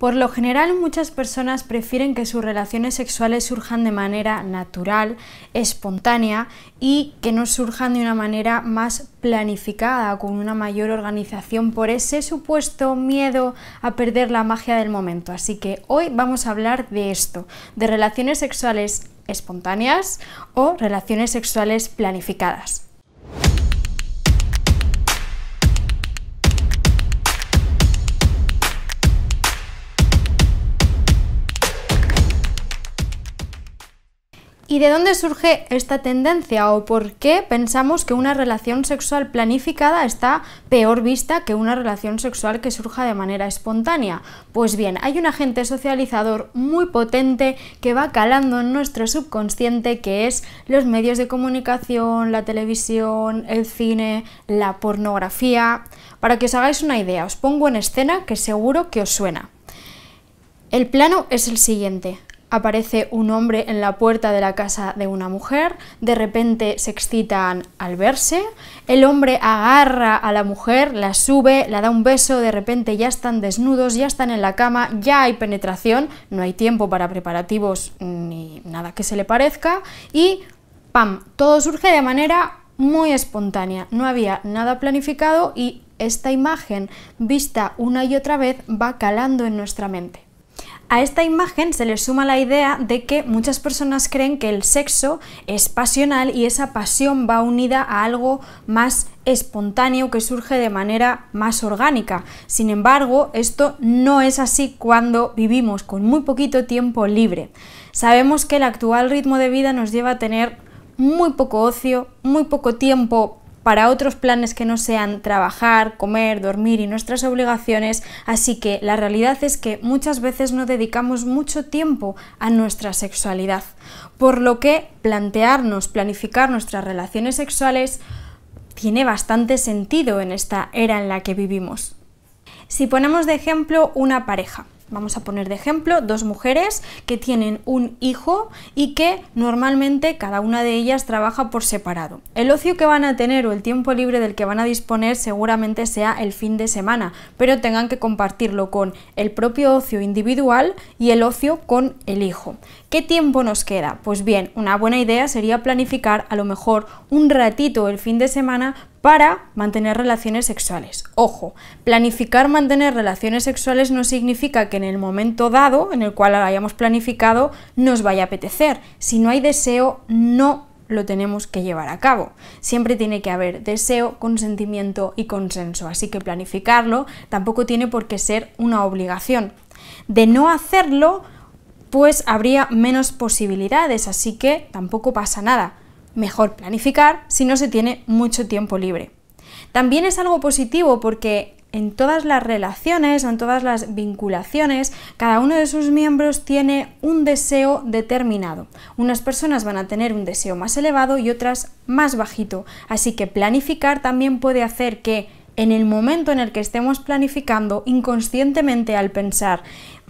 Por lo general muchas personas prefieren que sus relaciones sexuales surjan de manera natural, espontánea y que no surjan de una manera más planificada, con una mayor organización por ese supuesto miedo a perder la magia del momento. Así que hoy vamos a hablar de esto, de relaciones sexuales espontáneas o relaciones sexuales planificadas. ¿Y de dónde surge esta tendencia o por qué pensamos que una relación sexual planificada está peor vista que una relación sexual que surja de manera espontánea? Pues bien, hay un agente socializador muy potente que va calando en nuestro subconsciente que es los medios de comunicación, la televisión, el cine, la pornografía. Para que os hagáis una idea, os pongo en escena que seguro que os suena. El plano es el siguiente aparece un hombre en la puerta de la casa de una mujer, de repente se excitan al verse, el hombre agarra a la mujer, la sube, la da un beso, de repente ya están desnudos, ya están en la cama, ya hay penetración, no hay tiempo para preparativos ni nada que se le parezca y ¡pam! Todo surge de manera muy espontánea, no había nada planificado y esta imagen vista una y otra vez va calando en nuestra mente. A esta imagen se le suma la idea de que muchas personas creen que el sexo es pasional y esa pasión va unida a algo más espontáneo que surge de manera más orgánica. Sin embargo, esto no es así cuando vivimos con muy poquito tiempo libre. Sabemos que el actual ritmo de vida nos lleva a tener muy poco ocio, muy poco tiempo para otros planes que no sean trabajar, comer, dormir y nuestras obligaciones, así que la realidad es que muchas veces no dedicamos mucho tiempo a nuestra sexualidad, por lo que plantearnos, planificar nuestras relaciones sexuales tiene bastante sentido en esta era en la que vivimos. Si ponemos de ejemplo una pareja, vamos a poner de ejemplo, dos mujeres que tienen un hijo y que normalmente cada una de ellas trabaja por separado. El ocio que van a tener o el tiempo libre del que van a disponer seguramente sea el fin de semana, pero tengan que compartirlo con el propio ocio individual y el ocio con el hijo. ¿Qué tiempo nos queda? Pues bien, una buena idea sería planificar a lo mejor un ratito el fin de semana para mantener relaciones sexuales. Ojo, planificar mantener relaciones sexuales no significa que en el momento dado en el cual hayamos planificado nos vaya a apetecer. Si no hay deseo, no lo tenemos que llevar a cabo. Siempre tiene que haber deseo, consentimiento y consenso, así que planificarlo tampoco tiene por qué ser una obligación. De no hacerlo, pues habría menos posibilidades, así que tampoco pasa nada mejor planificar si no se tiene mucho tiempo libre. También es algo positivo porque en todas las relaciones, en todas las vinculaciones, cada uno de sus miembros tiene un deseo determinado. Unas personas van a tener un deseo más elevado y otras más bajito. Así que planificar también puede hacer que en el momento en el que estemos planificando inconscientemente al pensar,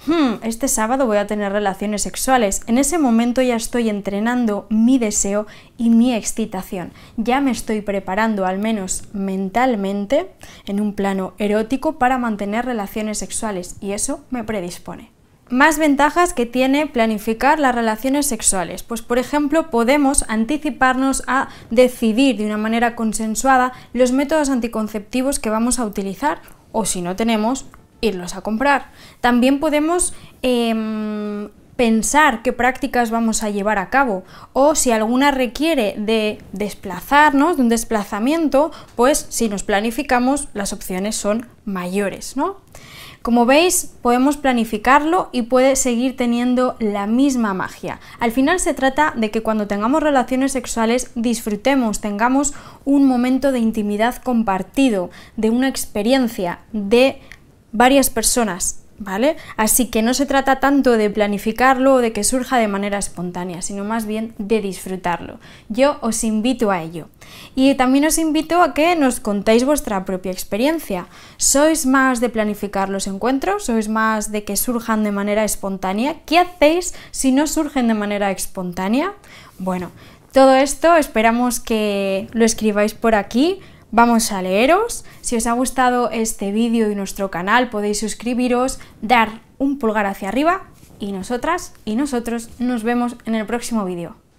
hmm, este sábado voy a tener relaciones sexuales, en ese momento ya estoy entrenando mi deseo y mi excitación. Ya me estoy preparando, al menos mentalmente, en un plano erótico para mantener relaciones sexuales y eso me predispone. Más ventajas que tiene planificar las relaciones sexuales. Pues por ejemplo, podemos anticiparnos a decidir de una manera consensuada los métodos anticonceptivos que vamos a utilizar o si no tenemos, irlos a comprar. También podemos em, pensar qué prácticas vamos a llevar a cabo o si alguna requiere de desplazarnos, de un desplazamiento, pues si nos planificamos las opciones son mayores, ¿no? Como veis, podemos planificarlo y puede seguir teniendo la misma magia. Al final se trata de que cuando tengamos relaciones sexuales disfrutemos, tengamos un momento de intimidad compartido, de una experiencia, de varias personas ¿vale? Así que no se trata tanto de planificarlo o de que surja de manera espontánea, sino más bien de disfrutarlo. Yo os invito a ello. Y también os invito a que nos contéis vuestra propia experiencia. ¿Sois más de planificar los encuentros? ¿Sois más de que surjan de manera espontánea? ¿Qué hacéis si no surgen de manera espontánea? Bueno, todo esto esperamos que lo escribáis por aquí. Vamos a leeros. Si os ha gustado este vídeo y nuestro canal podéis suscribiros, dar un pulgar hacia arriba y nosotras y nosotros nos vemos en el próximo vídeo.